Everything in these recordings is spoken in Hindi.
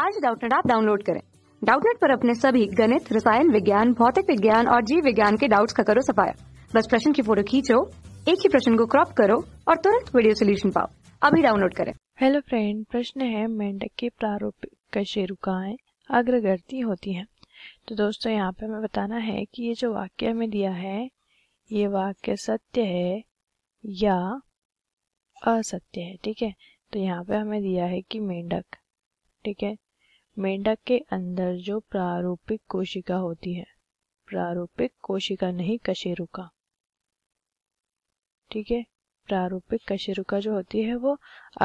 आज डाउटनेट आप डाउनलोड करें डाउटनेट पर अपने सभी गणित रसायन विज्ञान भौतिक विज्ञान और जीव विज्ञान के डाउट्स का करो सफाया बस प्रश्न की फोटो खींचो एक ही प्रश्न को क्रॉप करो और तुरंत वीडियो सोल्यूशन पाओ अभी डाउनलोड करें हेलो फ्रेंड प्रश्न है मेंढक के प्रारूप कशेरुकाएं अग्रगर्ती होती हैं तो दोस्तों यहाँ पे हमें बताना है कि ये जो वाक्य हमें दिया है ये वाक्य सत्य है या असत्य है ठीक है तो यहाँ पे हमें दिया है कि मेंढक ठीक है मेंढक के अंदर जो प्रारूपिक कोशिका होती है प्रारूपिक कोशिका नहीं कशेरुका ठीक है प्रारूपिक कशेरुका जो होती है वो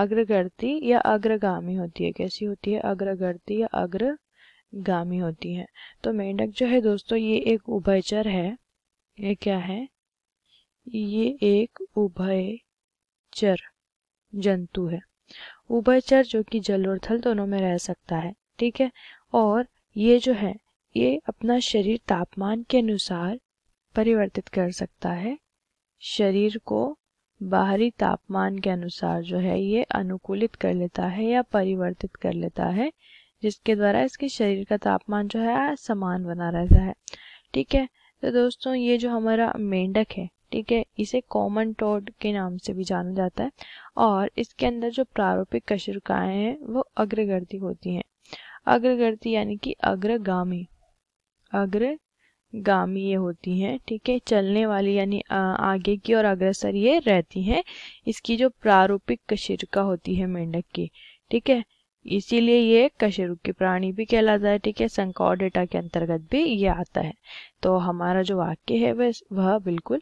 अग्रगर्ती या अग्रगामी होती है कैसी होती है अग्रगर्ती या अग्रगामी होती है तो मेंढक जो है दोस्तों ये एक उभयचर है ये क्या है ये एक उभयचर जंतु है उभयचर जो कि जल और थल दोनों में रह सकता है ठीक है और ये जो है ये अपना शरीर तापमान के अनुसार परिवर्तित कर सकता है शरीर को बाहरी तापमान के अनुसार जो है ये अनुकूलित कर लेता है या परिवर्तित कर लेता है जिसके द्वारा इसके शरीर का तापमान जो है समान बना रहता है ठीक है तो दोस्तों ये जो हमारा मेंढक है ठीक है इसे कॉमन टोड के नाम से भी जाना जाता है और इसके अंदर जो प्रारूपिक कशरकाएँ हैं वो अग्रगर्दी होती हैं अग्रगर्ती यानी कि अग्रगामी अग्रगामी ये होती हैं ठीक है चलने वाली यानी आगे की और अग्रसर ये रहती हैं इसकी जो प्रारूपिक कशिरका होती है मेंढक की ठीक है इसीलिए ये कशेरुकी प्राणी भी कहलाता है ठीक है संकौर डेटा के अंतर्गत भी ये आता है तो हमारा जो वाक्य है वह वह बिल्कुल